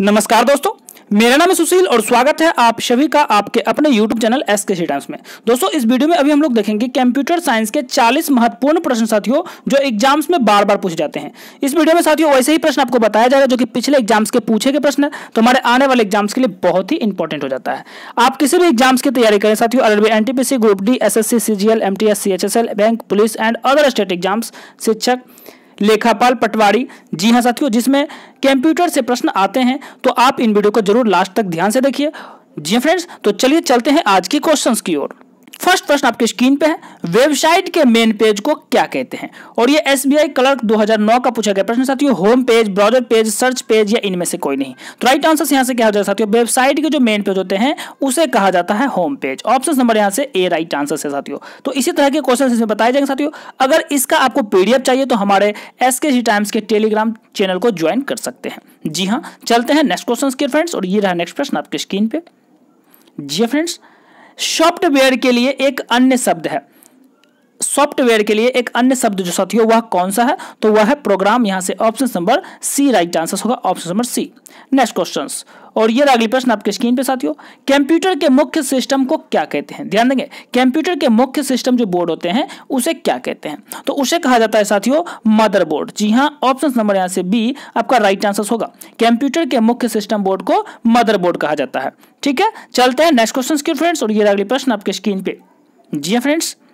नमस्कार दोस्तों मेरा नाम है सुशील और स्वागत है आप सभी का आपके अपने YouTube चैनल एस के सी टाइम्स में दोस्तों इस वीडियो में अभी हम लोग देखेंगे कंप्यूटर साइंस के 40 महत्वपूर्ण प्रश्न साथियों जो एग्जाम्स में बार बार पूछे जाते हैं इस वीडियो में साथियों वैसे ही प्रश्न आपको बताया जाएगा जो कि पिछले एग्जाम्स के पूछे गए प्रश्न तो हमारे आने वाले एग्जाम्स के लिए बहुत ही इंपॉर्टेंट हो जाता है आप किसी भी एग्जाम्स की तैयारी करें साथियों अरबी एन group D S S C bank police and other state exams शिक्षक लेखापाल पटवारी जी हाँ साथियों जिसमें कंप्यूटर से प्रश्न आते हैं तो आप इन वीडियो को जरूर लास्ट तक ध्यान से देखिए जी हाँ फ्रेंड्स तो चलिए चलते हैं आज की क्वेश्चंस की ओर फर्स्ट प्रश्न आपके स्क्रीन पे है वेबसाइट के मेन पेज को क्या कहते हैं और ये एसबीआई क्लर्क 2009 का पूछा गया प्रश्न साथियों home page browser page search page या इनमें से कोई नहीं तो राइट आंसर यहां से क्या हो जाएगा साथियों वेबसाइट के जो मेन पेज होते हैं उसे कहा जाता है होम पेज ऑप्शन नंबर यहां से ए राइट आंसर है साथियों तो इसी तरह के क्वेश्चन इसमें बताए जाएंगे साथियों अगर इसका आपको पीडीएफ चाहिए तो हमारे एस के टाइम्स के टेलीग्राम चैनल को ज्वाइन कर सकते हैं जी हाँ चलते हैं नेक्स्ट क्वेश्चन के फ्रेंड्स और ये रहा नेक्स्ट प्रश्न आपके स्क्रीन पे जी फ्रेंड्स सॉफ्टवेयर के लिए एक अन्य शब्द है सॉफ्टवेयर के लिए एक अन्य शब्द जो साथियों वह कौन सा है तो वह है प्रोग्राम यहां से option number C right answer होगा option number C next question और यह अगली प्रश्न आपके स्क्रीन पे साथियों कंप्यूटर के मुख्य सिस्टम को क्या कहते हैं ध्यान देंगे कंप्यूटर के मुख्य सिस्टम जो बोर्ड होते हैं उसे क्या कहते हैं तो उसे कहा जाता है साथियों मदरबोर्ड जी हाँ ऑप्शन नंबर यहाँ से बी आपका राइट आंसर होगा कंप्यूटर के मुख्य सिस्टम बोर्ड को मदरबोर्ड कहा जाता है ठीक है चलते हैं नेक्स्ट क्वेश्चन की फ्रेंड्स और ये अगली प्रश्न आपके स्क्रीन पे जी फ्रेंड्स हाँ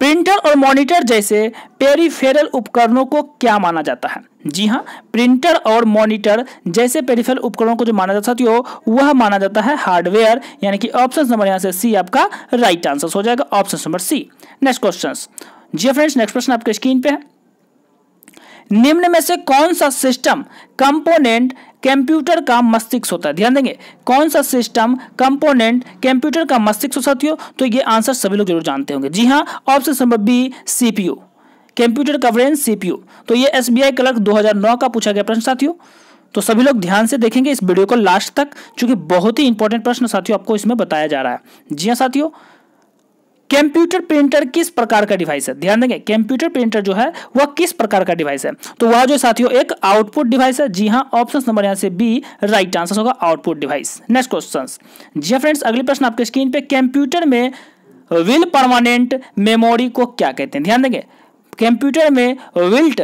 प्रिंटर और मॉनिटर जैसे पेरीफेरल उपकरणों को क्या माना जाता है जी हाँ प्रिंटर और मॉनिटर जैसे पेरीफेरल उपकरणों को जो माना जाता है वह माना जाता है हार्डवेयर यानी कि ऑप्शन नंबर यहाँ से सी आपका राइट आंसर हो जाएगा option number C next question जी फ्रेंड्स नेक्स्ट क्वेश्चन आपके स्क्रीन पे है निम्न में से कौन सा सिस्टम कंपोनेंट कंप्यूटर का मस्तिष्क होता है ध्यान देंगे कौन सा सिस्टम कंपोनेंट कंप्यूटर का मस्तिष्क हो हो तो ये आंसर सभी लोग जरूर जानते होंगे जी हाँ option number B CPU computer coverage CPU तो ये एसबीआई क्लर्क 2009 का पूछा गया प्रश्न साथियों तो सभी लोग ध्यान से देखेंगे इस वीडियो को लास्ट तक चूंकि बहुत ही इंपॉर्टेंट प्रश्न साथियों आपको इसमें बताया जा रहा है जी हाँ साथियों कंप्यूटर प्रिंटर किस प्रकार का डिवाइस है ध्यान देंगे कंप्यूटर प्रिंटर जो है वह किस प्रकार का डिवाइस है तो वह जो साथियों एक आउटपुट डिवाइस है जी हाँ ऑप्शन नंबर यहां से बी राइट आंसर होगा आउटपुट डिवाइस नेक्स्ट क्वेश्चन जी हाँ फ्रेंड्स अगले प्रश्न आपके स्क्रीन पे कंप्यूटर में विल परमानेंट मेमोरी को क्या कहते हैं ध्यान देंगे कंप्यूटर में विल्ट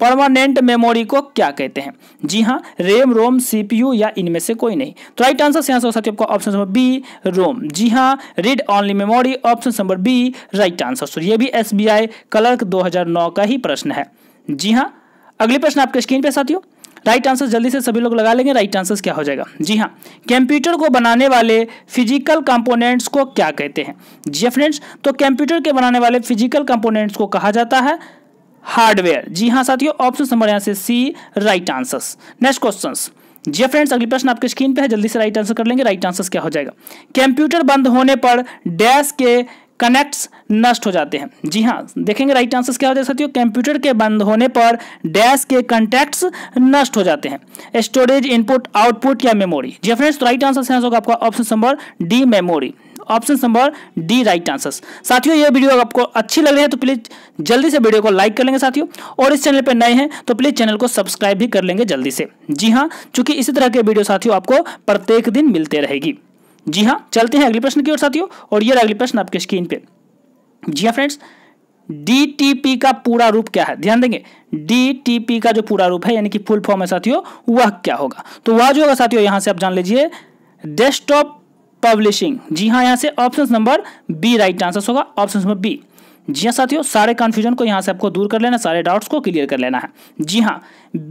परमानेंट मेमोरी को क्या कहते हैं जी हाँ रेम रोम सीपीयू या इनमें से कोई नहीं तो राइट आंसर से आंसर है आपका ऑप्शन नंबर बी रोम जी हाँ read only memory option number B right answer so ये भी एसबीआई क्लर्क 2009 का ही प्रश्न है जी हाँ अगले प्रश्न आपके स्क्रीन पे साथियों राइट आंसर जल्दी से सभी लोग लगा लेंगे राइट आंसर क्या हो जाएगा जी हाँ कंप्यूटर को बनाने वाले फिजिकल कंपोनेंट्स को क्या कहते हैं जी हाँ फ्रेंड्स तो कंप्यूटर के बनाने वाले फिजिकल कंपोनेंट्स को कहा जाता है हार्डवेयर जी हाँ साथियों ऑप्शन नंबर यहाँ से C right answers next question जी फ्रेंड्स अगली प्रश्न आपके स्क्रीन पे है जल्दी से राइट आंसर कर लेंगे राइट आंसर क्या हो जाएगा कंप्यूटर बंद होने पर डैश के कनेक्ट्स नष्ट हो जाते हैं जी हाँ देखेंगे राइट आंसर क्या हो जाएगा साथियों कंप्यूटर के बंद होने पर डैश के कंटेक्ट्स नष्ट हो जाते हैं स्टोरेज इनपुट आउटपुट या मेमोरी जी फ्रेंड्स तो राइट आंसर होगा आपका option number D memory option number D right answer साथियों ये वीडियो आपको अच्छी लग रही है तो प्लीज जल्दी से वीडियो को लाइक कर लेंगे साथियों और इस चैनल पर नए हैं तो प्लीज चैनल को सब्सक्राइब भी कर लेंगे जल्दी से जी हाँ चूंकि इसी तरह के वीडियो साथियों आपको प्रत्येक दिन मिलते रहेगी जी हाँ चलते हैं अगले प्रश्न की ओर साथियों और ये अगले प्रश्न आपके स्क्रीन पर जी हाँ फ्रेंड्स डीटीपी का पूरा रूप क्या है ध्यान देंगे डीटीपी का जो पूरा रूप है यानी कि फुल फॉर्म है साथियों वह क्या होगा तो वह जो होगा साथियों यहां से आप जान लीजिए डेस्कटॉप पब्लिशिंग जी हाँ यहाँ से option number B right answer होगा ऑप्शन नंबर बी जी हाँ साथियों सारे कन्फ्यूजन को यहाँ से आपको दूर कर लेना सारे डाउट्स को क्लियर कर लेना है जी हाँ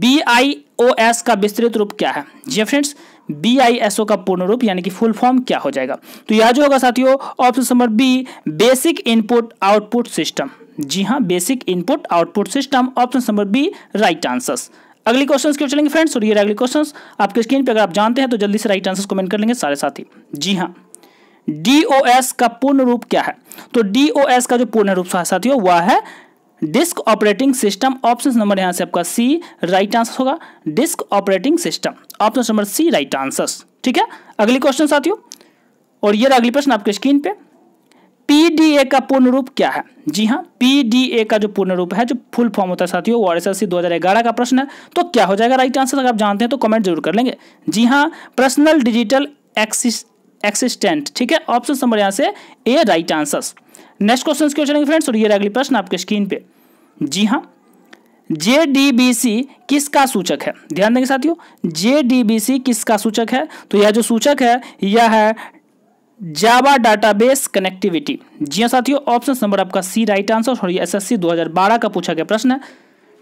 बी आई ओ एस का विस्तृत रूप क्या है जी friends B I S O का पूर्ण रूप यानी कि फुल फॉर्म क्या हो जाएगा तो यह जो होगा साथियों option number B basic input output system जी हाँ basic input output system option number B right answers अगली क्वेश्चन की चलेंगे फ्रेंड्स और ये अगले क्वेश्चन आपके स्क्रीन पर अगर आप जानते हैं तो जल्दी से राइट आंसर कमेंट कर लेंगे सारे साथी जी हाँ डीओएस का पूर्ण रूप क्या है तो डीओएस का जो पूर्ण रूप साथियों वह है disk operating system option number यहां से आपका सी राइट आंसर होगा disk operating system option number C right answer ठीक है अगली क्वेश्चन साथियों और ये अगली प्रश्न आपके स्क्रीन पे पीडीए का पूर्ण रूप क्या है जी हाँ पीडीए का जो पूर्ण रूप है जो फुल फॉर्म होता है साथियों वो आरएसएससी 2011 का प्रश्न है तो क्या हो जाएगा राइट आंसर अगर आप जानते हैं तो कमेंट जरूर कर लेंगे जी हाँ पर्सनल डिजिटल एक्सिस्टेंट ठीक है ऑप्शन नंबर यहाँ से A right answer next question क्यों चलेंगे फ्रेंड्स और ये अगली प्रश्न आपके स्क्रीन पे जी हाँ जे किसका सूचक है ध्यान देंगे साथियों जे किसका सूचक है तो यह जो सूचक है यह है जावा डाटाबेस कनेक्टिविटी जी हाँ साथियों ऑप्शन नंबर आपका सी राइट आंसर और ये एसएससी 2012 का पूछा गया प्रश्न है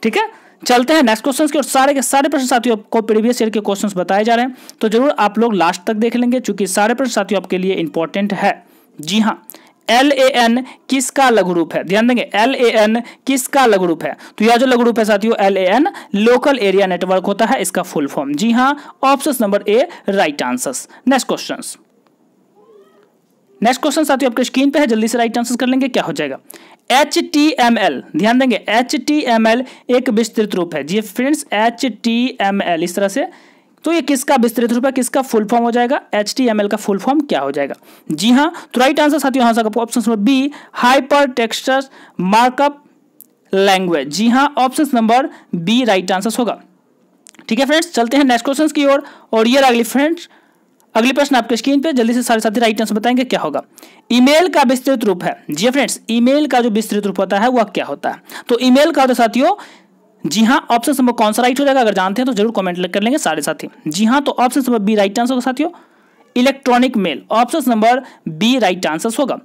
ठीक है चलते हैं नेक्स्ट क्वेश्चन के और सारे के सारे प्रश्न साथियों आपको प्रीवियस ईयर के क्वेश्चन बताए जा रहे हैं तो जरूर आप लोग लास्ट तक देख लेंगे चूंकि सारे प्रश्न साथियों आपके लिए इंपॉर्टेंट है जी हाँ एल ए एन किसका लघु रूप है ध्यान देंगे एल ए एन किसका लघु रूप है तो यह जो लघु रूप है साथियों L A N local area network होता है इसका फुल फॉर्म जी हाँ option number A right answer next question next question साथियों आपके स्क्रीन पे है जल्दी से राइट आंसर कर लेंगे क्या हो जाएगा एच टी एम एल ध्यान देंगे एच टी एम एल एक विस्तृत रूप है जी friends H T M L इस तरह से तो ये किसका विस्तृत रूप है किसका फुल फॉर्म हो जाएगा एच टी एम एल का फुल फॉर्म क्या हो जाएगा जी हाँ तो राइट आंसर साथियों यहां option number B hyper texture markup language जी हाँ option number B right answer होगा ठीक है फ्रेंड्स चलते हैं नेक्स्ट क्वेश्चन की ओर और ये अगली फ्रेंड्स अगले प्रश्न आपके स्क्रीन पे जल्दी से सारे साथी राइट आंसर बताएंगे क्या होगा ईमेल का विस्तृत रूप है जी फ्रेंड्स ईमेल का जो विस्तृत रूप होता है वह क्या होता है तो ईमेल का होता साथियों जी हाँ ऑप्शन नंबर कौन सा राइट हो जाएगा अगर जानते हैं तो जरूर कमेंट कर लेंगे सारे साथी जी हाँ तो option number B right answer होगा साथियों electronic mail option number B right answer होगा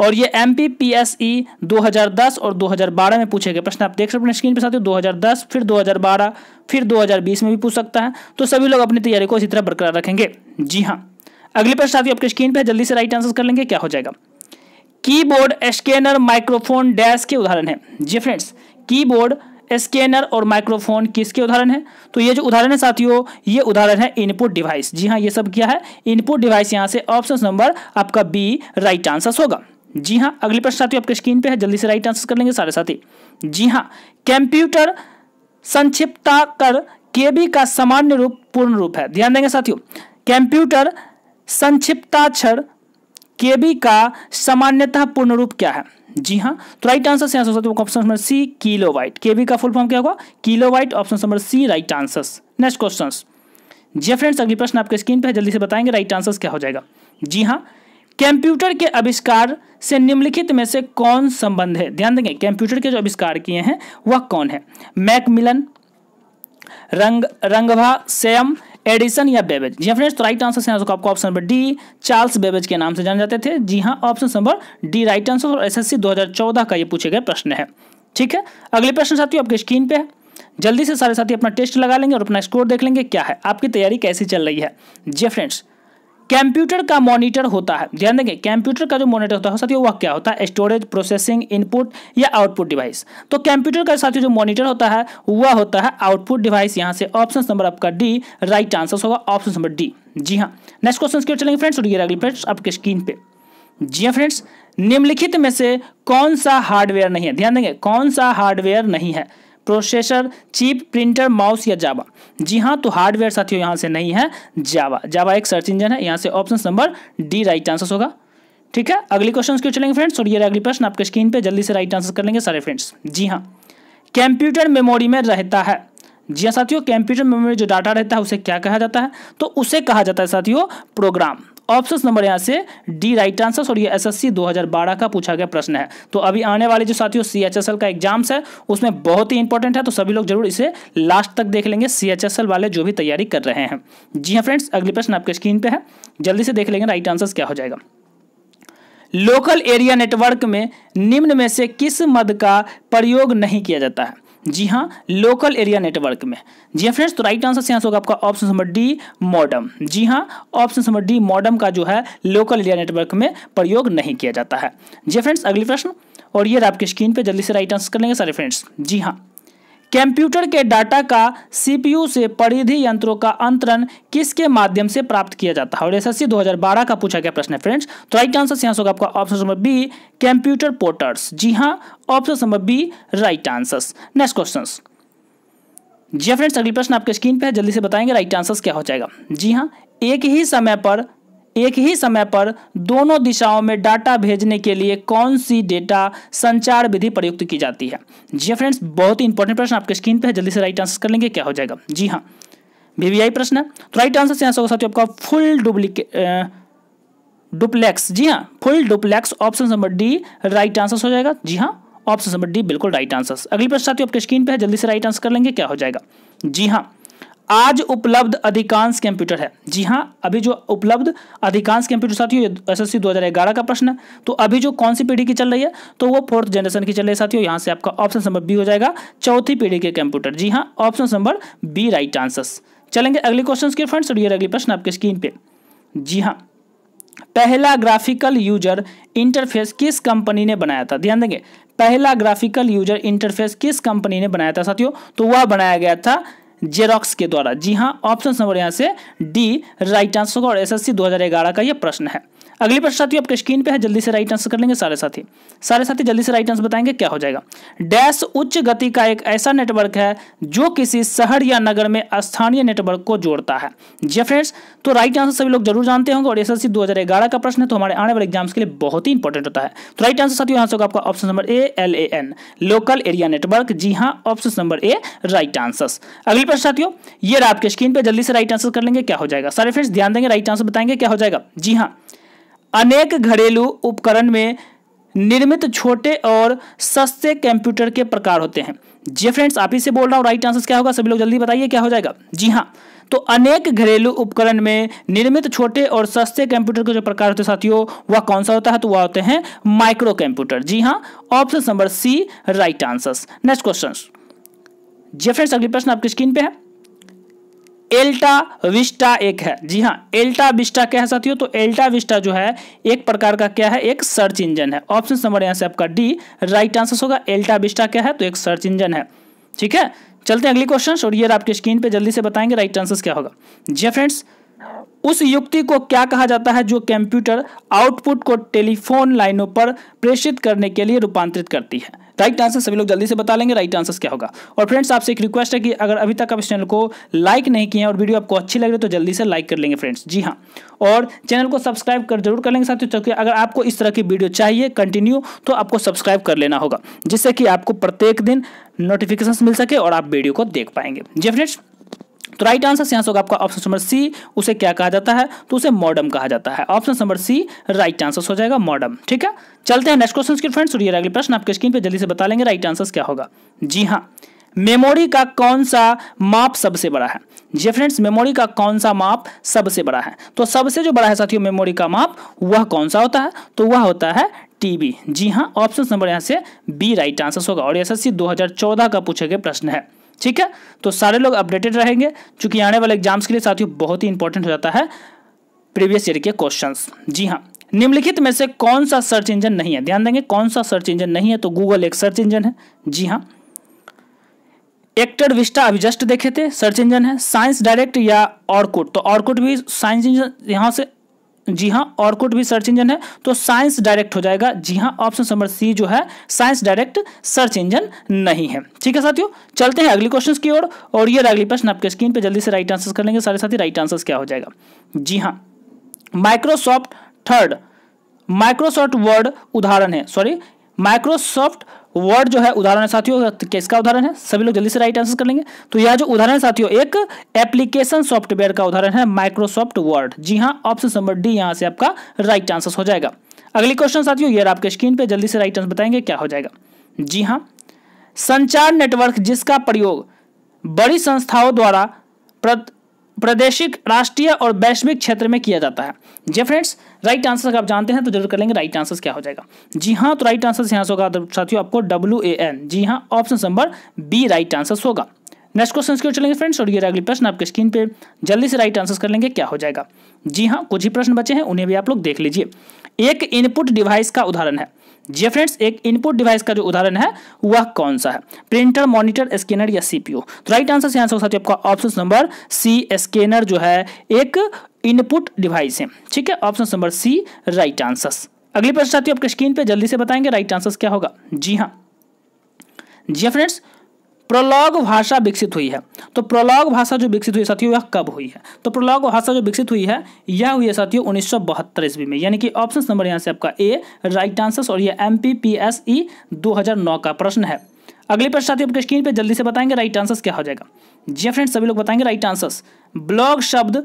और ये M P P S E दो हज़ार दस और दो हज़ार बारह में पूछे गए प्रश्न आप देख सकते हैं स्क्रीन पर साथ दो हज़ार दस फिर दो हज़ार बारह फिर दो हज़ार बीस में भी पूछ सकता है तो सभी लोग अपनी तैयारी को इसी तरह बरकरार रखेंगे जी हाँ अगले प्रश्न साथियों आपके स्क्रीन पर जल्दी से राइट आंसर कर लेंगे क्या हो जाएगा कीबोर्ड स्कैनर माइक्रोफोन डैश के उदाहरण है जी फ्रेंड्स कीबोर्ड स्कैनर और माइक्रोफोन किसके उदाहरण है तो ये जो उदाहरण है साथियों ये उदाहरण है इनपुट डिवाइस जी हाँ ये सब क्या है इनपुट डिवाइस यहाँ से ऑप्शन नंबर आपका बी राइट आंसर होगा जी हाँ अगले प्रश्न साथियों आपके स्क्रीन पे है जल्दी से राइट आंसर कर लेंगे सारे साथी जी हाँ कंप्यूटर संक्षिप्ता कर के बी का सामान्य रूप पूर्ण रूप है ध्यान देंगे साथियों कंप्यूटर संक्षिप्ताक्षर के बी का सामान्यतः पूर्ण रूप क्या है जी हाँ तो राइट आंसर से आंसर साथियों option number C kilobyte K B का फुल फॉर्म क्या होगा kilobyte option number C right answer next question जी फ्रेंड्स हाँ, अगली प्रश्न आपके स्क्रीन पे है जल्दी से बताएंगे राइट आंसर क्या हो जाएगा जी हाँ कंप्यूटर के आविष्कार से निम्नलिखित में से कौन संबंध है ध्यान देंगे कंप्यूटर के जो आविष्कार किए हैं वह कौन है मैकमिलन रंग रंगभा सेम एडिसन या बेबेज जी फ्रेंड्स हाँ तो राइट आंसर आपको option number D Charles Babbage के नाम से जाने जाते थे जी हाँ option number D right answer और एसएससी 2014 का ये पूछे गए प्रश्न है ठीक है अगले प्रश्न साथियों आपके स्क्रीन पे है जल्दी से सारे साथी अपना टेस्ट लगा लेंगे और अपना स्कोर देख लेंगे क्या है आपकी तैयारी कैसी चल रही है जी फ्रेंड्स हाँ कंप्यूटर का मॉनिटर होता है ध्यान देंगे कंप्यूटर का जो मॉनिटर होता है साथियों वह क्या होता है स्टोरेज प्रोसेसिंग इनपुट या आउटपुट डिवाइस तो कंप्यूटर का साथियों जो मॉनिटर होता है वह होता है आउटपुट डिवाइस यहाँ से ऑप्शन नंबर आपका डी राइट आंसर होगा ऑप्शन नंबर डी जी हाँ नेक्स्ट क्वेश्चन की चलेंगे फ्रेंड्स और ये अगली फ्रेंड्स आपके स्क्रीन पे जी हाँ फ्रेंड्स निम्नलिखित में से कौन सा हार्डवेयर नहीं है ध्यान देंगे कौन सा हार्डवेयर नहीं है प्रोसेसर चिप प्रिंटर माउस या जावा जी हाँ तो हार्डवेयर साथियों यहाँ से नहीं है जावा जावा एक सर्च इंजन है यहाँ से option number D right answer होगा ठीक है अगली क्वेश्चन क्यों चलेंगे फ्रेंड्स और ये अगली प्रश्न आपके स्क्रीन पे जल्दी से राइट आंसर कर लेंगे सारे फ्रेंड्स जी हाँ कंप्यूटर मेमोरी में रहता है जी हाँ साथियों कंप्यूटर मेमोरी जो डाटा रहता है उसे क्या कहा जाता है तो उसे कहा जाता है साथियों प्रोग्राम ऑप्शन नंबर यहाँ से डी राइट आंसर और ये एसएससी 2012 का पूछा गया प्रश्न है तो अभी आने वाले जो साथियों सीएचएसएल का एग्जाम्स है उसमें बहुत ही इंपॉर्टेंट है तो सभी लोग जरूर इसे लास्ट तक देख लेंगे सीएचएसएल वाले जो भी तैयारी कर रहे हैं जी हाँ फ्रेंड्स अगले प्रश्न आपके स्क्रीन पर है जल्दी से देख लेंगे राइट आंसर क्या हो जाएगा लोकल एरिया नेटवर्क में निम्न में से किस मद का प्रयोग नहीं किया जाता है जी हाँ लोकल एरिया नेटवर्क में जी हाँ फ्रेंड्स तो राइट आंसर से होगा आपका ऑप्शन नंबर डी मॉडम जी हाँ ऑप्शन नंबर डी मॉडम का जो है लोकल एरिया नेटवर्क में प्रयोग नहीं किया जाता है जी फ्रेंड्स हाँ अगली प्रश्न और ये आपकी स्क्रीन पर जल्दी से राइट आंसर कर लेंगे सारे फ्रेंड्स जी हाँ कंप्यूटर के डाटा का सीपीयू से परिधि यंत्रों का अंतरण किसके माध्यम से प्राप्त किया जाता है और एस 2012 का पूछा गया प्रश्न है फ्रेंड्स तो राइट आंसर यहाँ होगा आपका option number B computer porters जी हाँ option number B right answers next question जी फ्रेंड्स हाँ, अगली प्रश्न आपके स्क्रीन पर है जल्दी से बताएंगे राइट आंसर्स क्या हो जाएगा जी हाँ एक ही समय पर एक ही समय पर दोनों दिशाओं में डाटा भेजने के लिए कौन सी डेटा संचार विधि प्रयुक्त की जाती है जी हाँ फ्रेंड्स बहुत ही इंपॉर्टेंट प्रश्न आपके स्क्रीन पे है जल्दी से राइट आंसर कर लेंगे क्या हो जाएगा जी हाँ वीवीआई प्रश्न है तो राइट आंसर से आंसर होगा आपका फुल डुप्लीकेट डुप्लेक्स जी हाँ full duplex option number D right answer हो जाएगा जी हाँ ऑप्शन नंबर डी बिल्कुल राइट आंसर अगली प्रश्न साथियों आपके स्क्रीन पर है जल्दी से राइट आंसर कर लेंगे क्या हो जाएगा जी हाँ आज उपलब्ध अधिकांश कंप्यूटर है जी हाँ अभी जो उपलब्ध अधिकांश कंप्यूटर साथियों एसएससी 2011 का प्रश्न है तो अभी जो कौन सी पीढ़ी की चल रही है तो वो फोर्थ जनरेशन की चल रही है साथियों यहाँ से आपका ऑप्शन नंबर बी हो जाएगा चौथी पीढ़ी के कंप्यूटर जी हाँ option number B right answers चलेंगे अगले क्वेश्चन के फ्रेंड्स और अगले प्रश्न आपके स्क्रीन पे जी हाँ पहला ग्राफिकल यूजर इंटरफेस किस कंपनी ने बनाया था ध्यान देंगे पहला ग्राफिकल यूजर इंटरफेस किस कंपनी ने बनाया था साथियों तो वह बनाया गया था जेरोक्स के द्वारा जी हाँ ऑप्शन नंबर यहाँ से डी राइट आंसर होगा और एसएससी 2011 का यह प्रश्न है अगली प्रश्न साथियों आपके स्क्रीन पे है जल्दी से राइट आंसर कर लेंगे सारे साथी सारे साथी जल्दी से राइट आंसर बताएंगे क्या हो जाएगा डैश उच्च गति का एक ऐसा नेटवर्क है जो किसी शहर या नगर में स्थानीय नेटवर्क को जोड़ता है जी फ्रेंड्स हाँ, तो राइट आंसर सभी लोग जरूर जानते होंगे और एस एस का प्रश्न है तो हमारे आने वाले एग्जाम्स के लिए बहुत ही इंपॉर्टेंट होता है तो राइट आंसर साथियों से आपका option number A L A N local area network जी हाँ option number A right answer अगली प्रश्न साथियों ये आपके स्क्रीन पर जल्दी से राइट आंसर कर लेंगे क्या हो जाएगा सारे फ्रेंड्स ध्यान देंगे राइट आंसर बताएंगे क्या हो जाएगा जी हाँ अनेक घरेलू उपकरण में निर्मित छोटे और सस्ते कंप्यूटर के प्रकार होते हैं जी फ्रेंड्स आप ही से बोल रहा हूँ राइट आंसर क्या होगा सभी लोग जल्दी बताइए क्या हो जाएगा जी हाँ तो अनेक घरेलू उपकरण में निर्मित छोटे और सस्ते कंप्यूटर के जो प्रकार होते हैं साथियों वह कौन सा होता है तो वह होते हैं माइक्रो कंप्यूटर जी हाँ option number C right answer next question जी फ्रेंड्स अगली प्रश्न आपकी स्क्रीन पे है एल्टा विस्टा एक है जी हाँ एल्टा विस्टा क्या है साथियों तो एल्टा विस्टा जो है एक प्रकार का क्या है एक सर्च इंजन है ऑप्शन नंबर यहाँ से आपका डी राइट आंसर होगा एल्टा विस्टा क्या है तो एक सर्च इंजन है ठीक है चलते हैं अगले क्वेश्चन और ये आपके स्क्रीन पे जल्दी से बताएंगे राइट आंसर क्या होगा जी हाँ, फ्रेंड्स उस युक्ति को क्या कहा जाता है जो कंप्यूटर आउटपुट को टेलीफोन लाइनों पर प्रेषित करने के लिए रूपांतरित करती है राइट आंसर सभी लोग जल्दी से बता लेंगे राइट आंसर क्या होगा और फ्रेंड्स आपसे एक रिक्वेस्ट है कि अगर अभी तक आप इस चैनल को लाइक नहीं किए और वीडियो आपको अच्छी लग रही तो जल्दी से लाइक कर लेंगे फ्रेंड्स जी हाँ और चैनल को सब्सक्राइब कर जरूर कर लेंगे साथियों क्योंकि अगर आपको इस तरह की वीडियो चाहिए कंटिन्यू तो आपको सब्सक्राइब कर लेना होगा जिससे कि आपको प्रत्येक दिन नोटिफिकेशन मिल सके और आप वीडियो को देख पाएंगे जी फ्रेंड्स तो राइट आंसर यहाँ होगा आपका ऑप्शन नंबर सी उसे क्या कहा जाता है तो उसे मॉडम कहा जाता है option number C right answer हो जाएगा मॉडम ठीक है चलते हैं नेक्स्ट क्वेश्चन की फ्रेंड सुनिए अगले प्रश्न आपके स्क्रीन पर जल्दी से बता लेंगे राइट आंसर क्या होगा जी हाँ मेमोरी का कौन सा माप सबसे बड़ा है जी फ्रेंड्स हाँ मेमोरी का कौन सा माप सबसे बड़ा है तो सबसे जो बड़ा है साथियों मेमोरी का माप वह कौन सा होता है तो वह होता है टीबी जी हाँ ऑप्शन नंबर यहाँ से बी राइट आंसर होगा और एसएससी 2014 का पूछे गए प्रश्न है ठीक है तो सारे लोग अपडेटेड रहेंगे चूँकि आने वाले एग्जाम्स के लिए साथियों बहुत ही इंपॉर्टेंट हो जाता है प्रीवियस ईयर के क्वेश्चन जी हाँ निम्नलिखित में से कौन सा सर्च इंजन नहीं है ध्यान देंगे कौन सा सर्च इंजन नहीं है तो गूगल एक सर्च इंजन है जी हाँ एक्टर विस्टा अभी जस्ट देखे थे सर्च इंजन है साइंस डायरेक्ट या ऑर्कुट तो ऑर्कुट भी साइंस इंजन यहां से जी हाँ ऑर्कुट भी सर्च इंजन है तो साइंस डायरेक्ट हो जाएगा जी हाँ ऑप्शन नंबर सी जो है साइंस डायरेक्ट सर्च इंजन नहीं है ठीक है साथियों चलते हैं अगले क्वेश्चन की ओर और, ये अगली प्रश्न आपके स्क्रीन पर जल्दी से राइट आंसर कर लेंगे सारे साथी राइट आंसर क्या हो जाएगा जी हाँ माइक्रोसॉफ्ट थर्ड माइक्रोसॉफ्ट वर्ड उदाहरण है सॉरी माइक्रोसॉफ्ट वर्ड जो है उदाहरण साथियों तो किसका उदाहरण है सभी लोग जल्दी से राइट आंसर कर लेंगे तो यह जो उदाहरण साथियों एक एप्लीकेशन सॉफ्टवेयर का उदाहरण है माइक्रोसॉफ्ट वर्ड जी हाँ ऑप्शन नंबर डी यहाँ से आपका राइट आंसर हो जाएगा अगली क्वेश्चन साथियों ये आपके स्क्रीन पे जल्दी से राइट आंसर बताएंगे क्या हो जाएगा जी हाँ संचार नेटवर्क जिसका प्रयोग बड़ी संस्थाओं द्वारा प्रादेशिक राष्ट्रीय और वैश्विक क्षेत्र में किया जाता है जी फ्रेंड्स राइट आंसर अगर आप जानते हैं तो जरूर कर लेंगे राइट आंसर क्या हो जाएगा जी हाँ तो राइट आंसर यहाँ से होगा तो साथियों आपको डब्ल्यू ए एन जी हाँ option number B right answer होगा नेक्स्ट क्वेश्चन की ओर चलेंगे फ्रेंड्स और ये अगले प्रश्न आपके स्क्रीन पे जल्दी से राइट आंसर कर लेंगे क्या हो जाएगा जी हाँ कुछ ही प्रश्न बचे हैं उन्हें भी आप लोग देख लीजिए एक इनपुट डिवाइस का उदाहरण है जी फ्रेंड्स एक इनपुट डिवाइस का जो उदाहरण है वह कौन सा है प्रिंटर मॉनिटर स्कैनर या सीपीयू तो राइट आंसर से आंसर है आपका ऑप्शन नंबर सी स्कैनर जो है एक इनपुट डिवाइस है ठीक है option number C right answer अगली प्रश्न साथियों आपके स्क्रीन पे जल्दी से बताएंगे राइट आंसर क्या होगा जी हाँ जी फ्रेंड्स प्रोलॉग भाषा विकसित हुई है तो प्रोलॉग भाषा जो विकसित हुई साथियों यह कब हुई है तो प्रोलॉग भाषा जो विकसित हुई है यह हुई है साथियों उन्नीस सौ बहत्तर ईस्वी में यानी कि ऑप्शन नंबर यहाँ से आपका ए राइट आंसर और यह M P P S E दो हजार नौ का प्रश्न है अगले प्रश्न साथियों आपके स्क्रीन पर जल्दी से बताएंगे राइट आंसर क्या हो जाएगा जी फ्रेंड्स हाँ, सभी लोग बताएंगे राइट आंसर ब्लॉग शब्द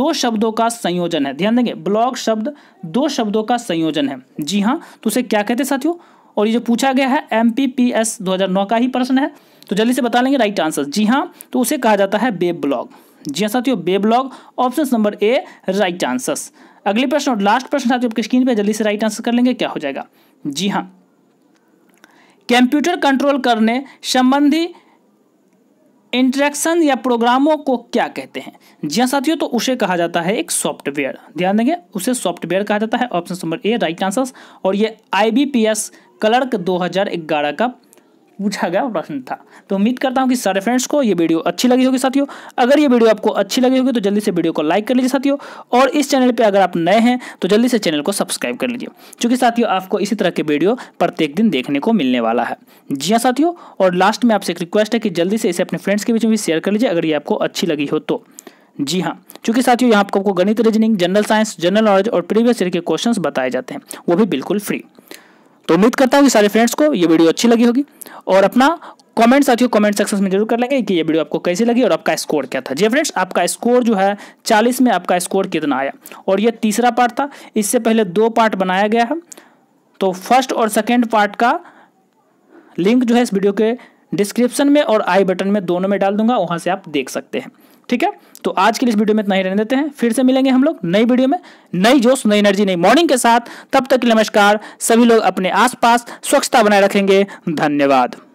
दो शब्दों का संयोजन है ध्यान देंगे ब्लॉग शब्द दो शब्दों का संयोजन है जी हाँ तो उसे क्या कहते हैं साथियों और ये जो पूछा गया है एम पी पी एस दो हज़ार नौ का ही प्रश्न है तो जल्दी से बता लेंगे राइट आंसर जी हाँ तो उसे कहा जाता है बेब ब्लॉग जी हाँ साथियों web blog option number A right answers अगले प्रश्न और लास्ट प्रश्न साथियों आपके स्क्रीन पर जल्दी से राइट आंसर कर लेंगे क्या हो जाएगा जी हाँ कंप्यूटर कंट्रोल करने संबंधी इंट्रैक्शन या प्रोग्रामों को क्या कहते हैं जी हाँ साथियों तो उसे कहा जाता है एक सॉफ्टवेयर ध्यान देंगे उसे सॉफ्टवेयर कहा जाता है option number A right answers और ये आईबीपीएस क्लर्क 2011 का पूछा गया प्रश्न था तो उम्मीद करता हूँ कि सारे फ्रेंड्स को ये वीडियो अच्छी लगी होगी साथियों अगर ये वीडियो आपको अच्छी लगी होगी तो जल्दी से वीडियो को लाइक कर लीजिए साथियों और इस चैनल पे अगर आप नए हैं तो जल्दी से चैनल को सब्सक्राइब कर लीजिए क्योंकि साथियों आपको इसी तरह के वीडियो प्रत्येक दिन देखने को मिलने वाला है जी हाँ साथियों और लास्ट में आपसे एक रिक्वेस्ट है कि जल्दी से इसे अपने फ्रेंड्स के बीच में भी शेयर कर लीजिए अगर ये आपको अच्छी लगी हो तो जी हाँ क्योंकि साथियों यहाँ आपको गणित reasoning general science general knowledge और प्रीवियस ईयर के क्वेश्चन बताए जाते हैं वो भी बिल्कुल फ्री तो उम्मीद करता हूँ कि सारे फ्रेंड्स को ये वीडियो अच्छी लगी होगी और अपना कमेंट साथियों कमेंट सेक्शन में जरूर कर लेंगे कि ये वीडियो आपको कैसी लगी और आपका स्कोर क्या था जी फ्रेंड्स आपका स्कोर जो है 40 में आपका स्कोर कितना आया और ये तीसरा पार्ट था इससे पहले दो पार्ट बनाया गया है तो फर्स्ट और सेकेंड पार्ट का लिंक जो है इस वीडियो के डिस्क्रिप्शन में और आई बटन में दोनों में डाल दूंगा वहाँ से आप देख सकते हैं ठीक है तो आज के लिए इस वीडियो में इतना ही रहने देते हैं फिर से मिलेंगे हम लोग नई वीडियो में नई जोश नई एनर्जी नई मॉर्निंग के साथ तब तक के नमस्कार सभी लोग अपने आसपास स्वच्छता बनाए रखेंगे धन्यवाद